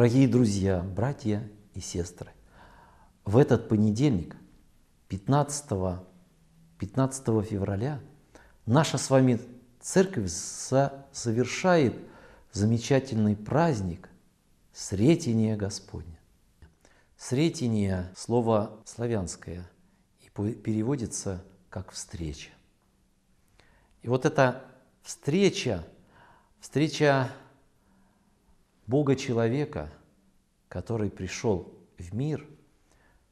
Дорогие друзья, братья и сестры, в этот понедельник, 15, 15 февраля, наша с вами церковь совершает замечательный праздник Сретения Господня. Сретение – слово славянское и переводится как «встреча». И вот эта встреча, встреча Бога-человека, который пришел в мир,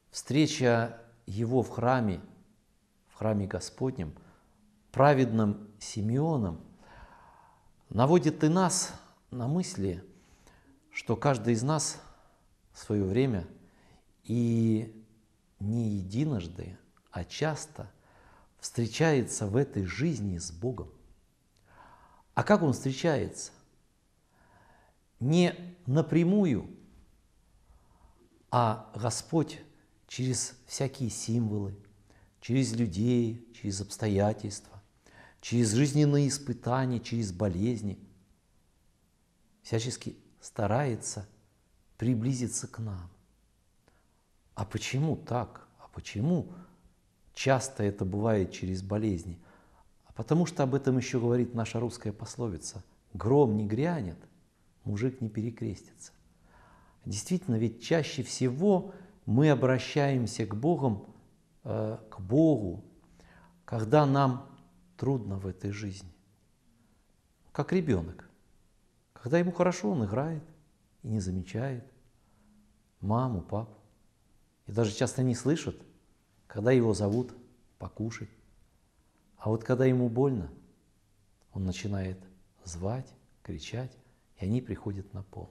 встреча Его в храме, в храме Господнем, праведным Симеоном, наводит и нас на мысли, что каждый из нас в свое время и не единожды, а часто встречается в этой жизни с Богом. А как он встречается? не напрямую, а Господь через всякие символы, через людей, через обстоятельства, через жизненные испытания, через болезни, всячески старается приблизиться к нам. А почему так? А почему часто это бывает через болезни? А потому что об этом еще говорит наша русская пословица. Гром не грянет – мужик не перекрестится. Действительно, ведь чаще всего мы обращаемся к Богу, э, к Богу, когда нам трудно в этой жизни. Как ребенок. Когда ему хорошо, он играет и не замечает маму, папу. И даже часто не слышит, когда его зовут покушать. А вот когда ему больно, он начинает звать, кричать, и они приходят на помощь.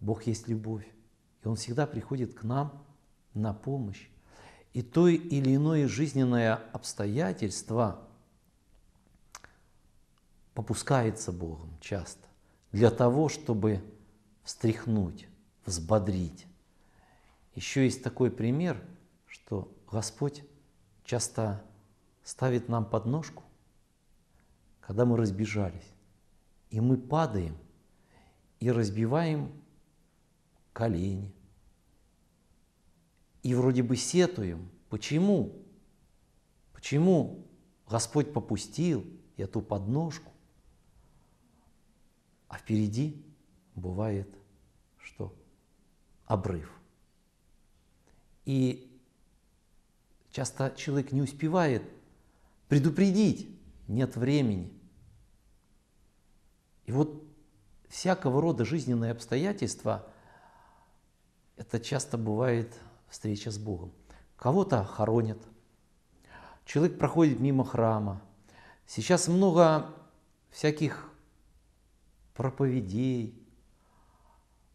Бог есть любовь, и Он всегда приходит к нам на помощь. И то или иное жизненное обстоятельство попускается Богом часто для того, чтобы встряхнуть, взбодрить. Еще есть такой пример, что Господь часто ставит нам подножку, когда мы разбежались, и мы падаем – и разбиваем колени. И вроде бы сетуем, почему? Почему Господь попустил эту подножку? А впереди бывает что? Обрыв. И часто человек не успевает предупредить, нет времени. И вот всякого рода жизненные обстоятельства, это часто бывает встреча с Богом. Кого-то хоронят, человек проходит мимо храма. Сейчас много всяких проповедей,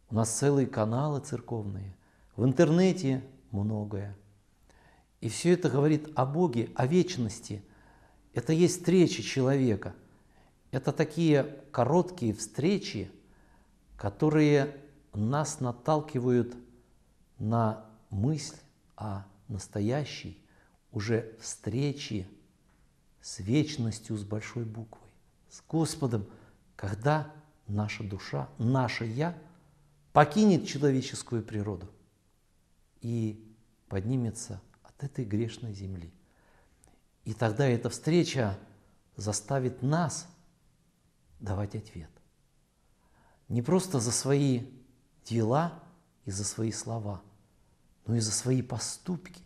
у нас целые каналы церковные, в интернете многое. И все это говорит о Боге, о вечности. Это есть встречи человека. Это такие короткие встречи, которые нас наталкивают на мысль о настоящей уже встрече с вечностью с большой буквой, с Господом, когда наша душа, наше «я» покинет человеческую природу и поднимется от этой грешной земли. И тогда эта встреча заставит нас давать ответ не просто за свои дела и за свои слова, но и за свои поступки,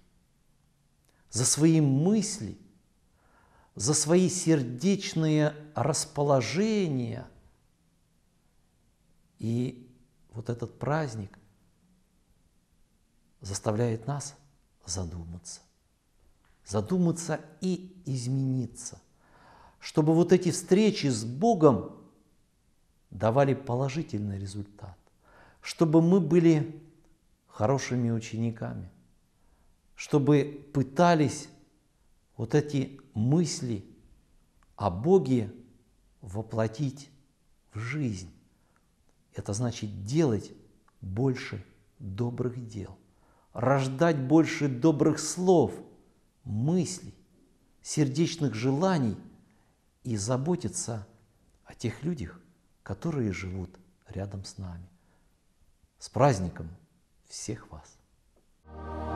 за свои мысли, за свои сердечные расположения. И вот этот праздник заставляет нас задуматься. Задуматься и измениться, чтобы вот эти встречи с Богом – давали положительный результат, чтобы мы были хорошими учениками, чтобы пытались вот эти мысли о Боге воплотить в жизнь. Это значит делать больше добрых дел, рождать больше добрых слов, мыслей, сердечных желаний и заботиться о тех людях, которые живут рядом с нами. С праздником всех вас! thank you